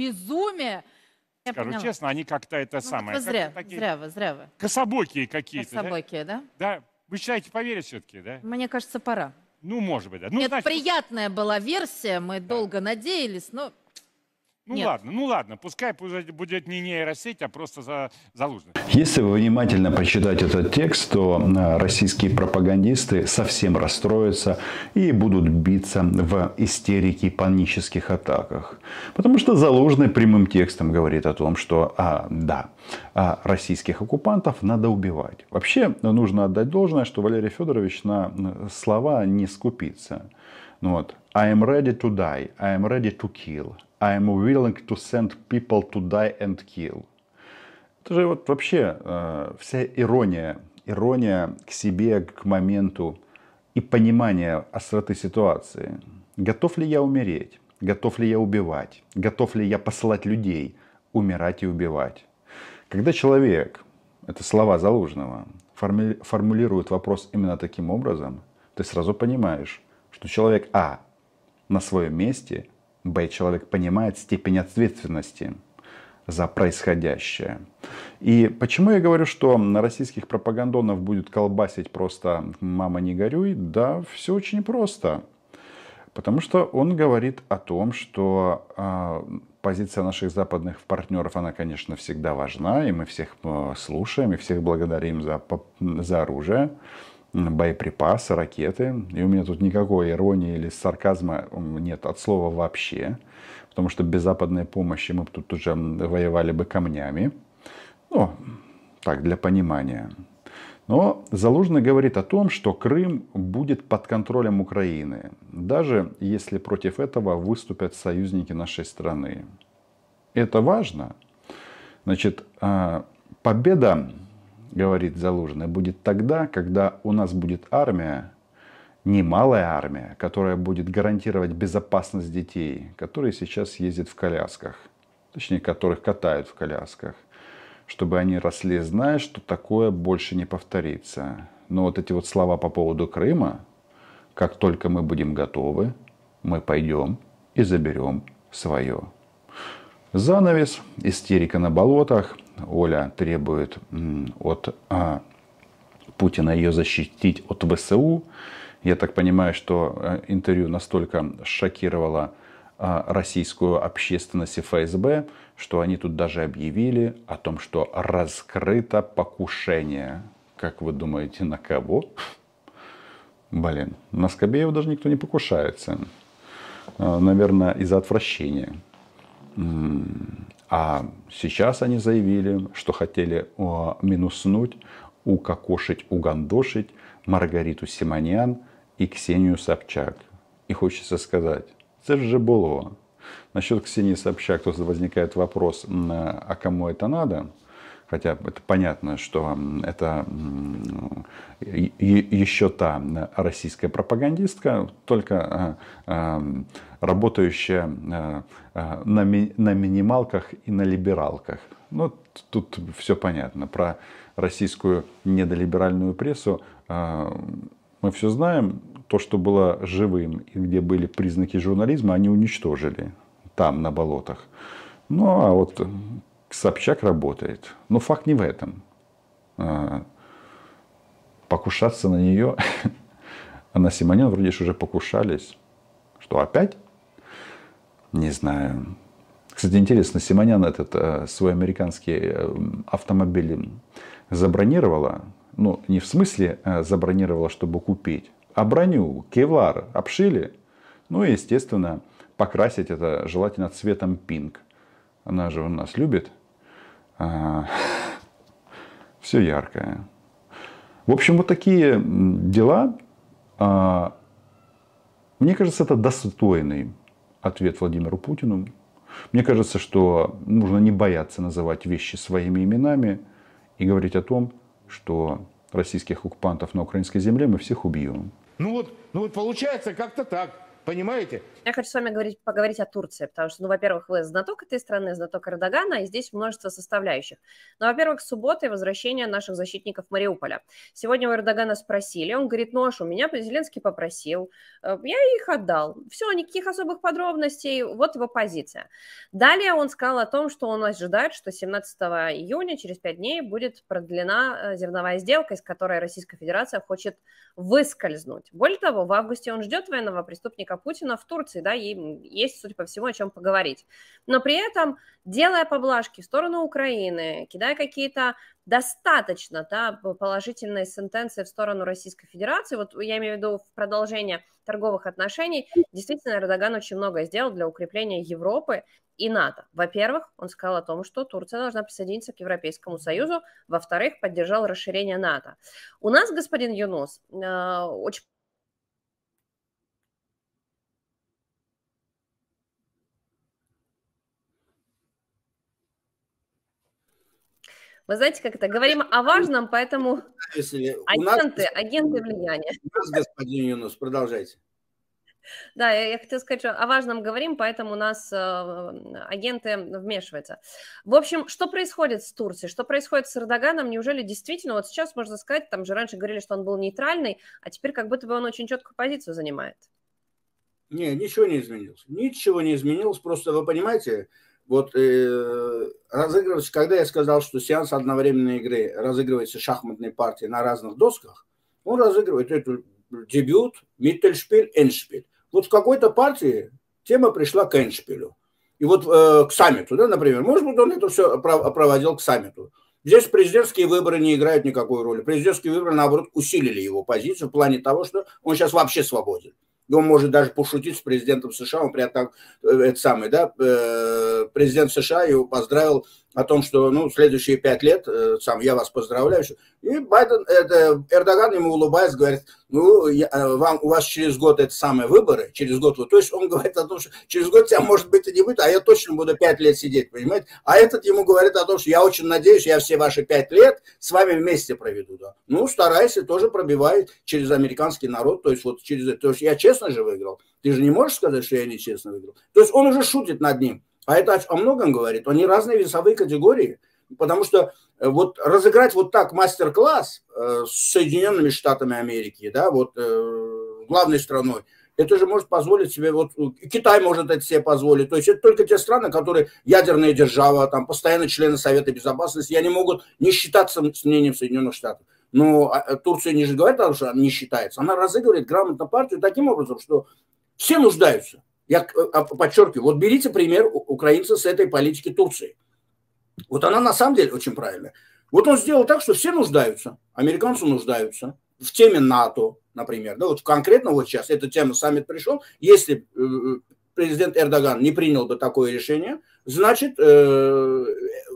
безумие. Я Скажу поняла. честно, они как-то это ну, самое. Вот типа зря, такие зря вы, зря вы. Кособокие какие-то. Кособокие, да? Да. да? Вы считаете, поверить все-таки, да? Мне кажется, пора. Ну, может быть, да. Ну, Нет, значит... приятная была версия, мы да. долго надеялись, но ну Нет. ладно, ну ладно, пускай будет не нейросеть, а просто за, залужный. Если вы внимательно прочитать этот текст, то а, российские пропагандисты совсем расстроятся и будут биться в истерике и панических атаках. Потому что Залужный прямым текстом говорит о том, что а, да, а российских оккупантов надо убивать. Вообще э, нужно отдать должное, что Валерий Федорович на слова не скупится. Ну вот. I am ready to die, I am ready to kill. I am willing to send people to die and kill. Это же вот вообще э, вся ирония, ирония к себе, к моменту и понимание остроты ситуации. Готов ли я умереть? Готов ли я убивать? Готов ли я посылать людей умирать и убивать? Когда человек, это слова Залужного, форми, формулирует вопрос именно таким образом, ты сразу понимаешь, что человек, а, на своем месте – Б. Человек понимает степень ответственности за происходящее. И почему я говорю, что на российских пропагандонов будет колбасить просто «мама, не горюй»? Да, все очень просто. Потому что он говорит о том, что э, позиция наших западных партнеров, она, конечно, всегда важна, и мы всех э, слушаем, и всех благодарим за, за оружие боеприпасы, ракеты. И у меня тут никакой иронии или сарказма нет от слова вообще. Потому что без западной помощи мы бы тут уже воевали бы камнями. Ну, так, для понимания. Но Залужный говорит о том, что Крым будет под контролем Украины, даже если против этого выступят союзники нашей страны. Это важно. Значит, а, победа говорит Залужный, будет тогда, когда у нас будет армия, немалая армия, которая будет гарантировать безопасность детей, которые сейчас ездят в колясках, точнее, которых катают в колясках, чтобы они росли, зная, что такое больше не повторится. Но вот эти вот слова по поводу Крыма, как только мы будем готовы, мы пойдем и заберем свое. Занавес, истерика на болотах, Оля требует от а, Путина ее защитить от ВСУ. Я так понимаю, что э, интервью настолько шокировало а, российскую общественность и ФСБ, что они тут даже объявили о том, что раскрыто покушение. Как вы думаете, на кого? Блин, на Скобеева даже никто не покушается. А, наверное, из-за отвращения. А сейчас они заявили, что хотели э, минуснуть, укокошить, угандошить Маргариту Симоньян и Ксению Собчак. И хочется сказать, это же было. Насчет Ксении Собчак тут возникает вопрос, э, а кому это надо? хотя это понятно, что это еще та российская пропагандистка, только э, э, работающая э, на минималках и на либералках. Ну, тут все понятно. Про российскую недолиберальную прессу мы все знаем. То, что было живым и где были признаки журнализма, они уничтожили там, на болотах. Ну, а вот Собчак работает. Но факт не в этом. А, покушаться на нее, а на Симонян вроде же уже покушались. Что, опять? Не знаю. Кстати, интересно, Симонян этот э, свой американский э, автомобиль забронировала. Ну, не в смысле э, забронировала, чтобы купить, а броню, кевлар обшили. Ну и, естественно, покрасить это желательно цветом пинг. Она же у нас любит а, все яркое. В общем, вот такие дела. А, мне кажется, это достойный ответ Владимиру Путину. Мне кажется, что нужно не бояться называть вещи своими именами и говорить о том, что российских оккупантов на украинской земле мы всех убьем. Ну вот, ну вот получается как-то так. Понимаете? Я хочу с вами говорить, поговорить о Турции, потому что, ну, во-первых, вы знаток этой страны, знаток Эрдогана, и здесь множество составляющих. Но, ну, во-первых, суббота и возвращение наших защитников Мариуполя. Сегодня у Эрдогана спросили, он говорит, ну, аж у меня Зеленский попросил, э, я их отдал. Все, никаких особых подробностей, вот его позиция. Далее он сказал о том, что он ожидает, что 17 июня, через 5 дней, будет продлена э, зерновая сделка, из которой Российская Федерация хочет выскользнуть. Более того, в августе он ждет военного преступника преемника Путина в Турции, да, и есть, судя по всему, о чем поговорить. Но при этом, делая поблажки в сторону Украины, кидая какие-то достаточно да, положительные сентенции в сторону Российской Федерации, вот я имею в виду в продолжение торговых отношений, действительно, Эрдоган очень многое сделал для укрепления Европы и НАТО. Во-первых, он сказал о том, что Турция должна присоединиться к Европейскому Союзу. Во-вторых, поддержал расширение НАТО. У нас, господин Юнус, э, очень Вы знаете, как это? Говорим о важном, поэтому Если э, агенты, нас, агенты влияния. У нас, господин Юнус, продолжайте. Да, я, я хотела сказать, что о важном говорим, поэтому у нас э, агенты вмешиваются. В общем, что происходит с Турцией, что происходит с Эрдоганом? Неужели действительно, вот сейчас можно сказать, там же раньше говорили, что он был нейтральный, а теперь как будто бы он очень четкую позицию занимает. Не, ничего не изменилось. Ничего не изменилось. Просто вы понимаете, вот э, разыгрывается, когда я сказал, что сеанс одновременной игры разыгрывается шахматной партии на разных досках, он разыгрывает эту дебют, миттельшпиль, эндшпиль. Вот в какой-то партии тема пришла к эндшпилю. И вот э, к саммиту, да, например, может быть, он это все проводил к саммиту. Здесь президентские выборы не играют никакой роли. Президентские выборы, наоборот, усилили его позицию в плане того, что он сейчас вообще свободен и он может даже пошутить с президентом США, он прям этом, э, это самый, да, э, президент США его поздравил о том, что ну, следующие пять лет, э, сам я вас поздравляю. И Байден, это, Эрдоган ему улыбается говорит, ну, я, э, вам, у вас через год это самые выборы, через год. Вот. То есть он говорит о том, что через год тебя, может быть, и не будет, а я точно буду пять лет сидеть, понимаете? А этот ему говорит о том, что я очень надеюсь, я все ваши пять лет с вами вместе проведу. Да. Ну, старайся, тоже пробивай через американский народ, то есть вот через это. То есть я честно же выиграл. Ты же не можешь сказать, что я нечестно выиграл. То есть он уже шутит над ним. А это о многом говорит. Они разные весовые категории. Потому что э, вот разыграть вот так мастер-класс э, с Соединенными Штатами Америки, да, вот э, главной страной, это же может позволить себе, вот Китай может это себе позволить. То есть это только те страны, которые ядерная держава, там постоянно члены Совета Безопасности, и они могут не считаться с мнением Соединенных Штатов. Но а, Турция не же говорит, что она не считается. Она разыгрывает грамотно партию таким образом, что все нуждаются. Я э, а, подчеркиваю, вот берите пример украинца с этой политики Турции. Вот она на самом деле очень правильная. Вот он сделал так, что все нуждаются, американцы нуждаются в теме НАТО, например. Да, вот конкретно вот сейчас эта тема саммит пришел. Если э, президент Эрдоган не принял бы такое решение, значит, э, э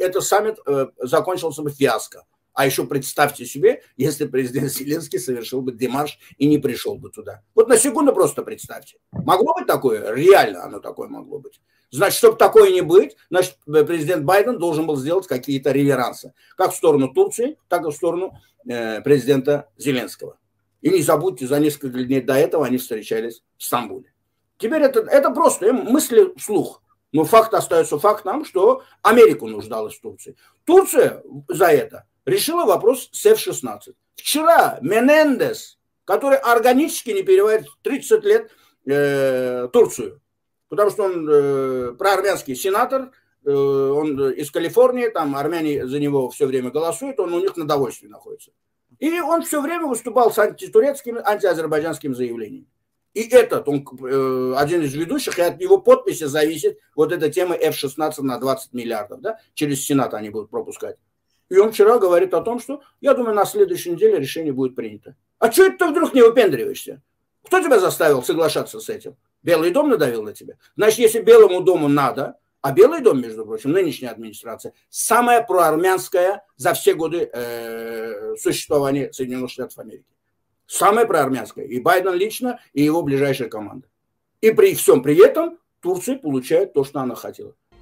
этот саммит э, закончился бы фиаско. А еще представьте себе, если президент Зеленский совершил бы демарш и не пришел бы туда. Вот на секунду просто представьте. Могло быть такое? Реально оно такое могло быть. Значит, чтобы такое не быть, значит, президент Байден должен был сделать какие-то реверансы. Как в сторону Турции, так и в сторону э, президента Зеленского. И не забудьте, за несколько дней до этого они встречались в Стамбуле. Теперь это, это просто мысли вслух. Но факт остается фактом, что Америку нуждалась в Турции. Турция за это решила вопрос с F-16. Вчера Менендес, который органически не переводит 30 лет э, Турцию, потому что он э, проармянский сенатор, э, он из Калифорнии, там армяне за него все время голосуют, он у них на довольстве находится. И он все время выступал с антитурецкими, антиазербайджанским заявлениями. И этот, он э, один из ведущих, и от его подписи зависит вот эта тема F-16 на 20 миллиардов, да, через Сенат они будут пропускать. И он вчера говорит о том, что, я думаю, на следующей неделе решение будет принято. А что это ты вдруг не выпендриваешься? Кто тебя заставил соглашаться с этим? Белый дом надавил на тебя? Значит, если Белому дому надо, а Белый дом, между прочим, нынешняя администрация, самая проармянская за все годы э, существования Соединенных Штатов Америки. Самая проармянская. И Байден лично, и его ближайшая команда. И при всем при этом Турция получает то, что она хотела.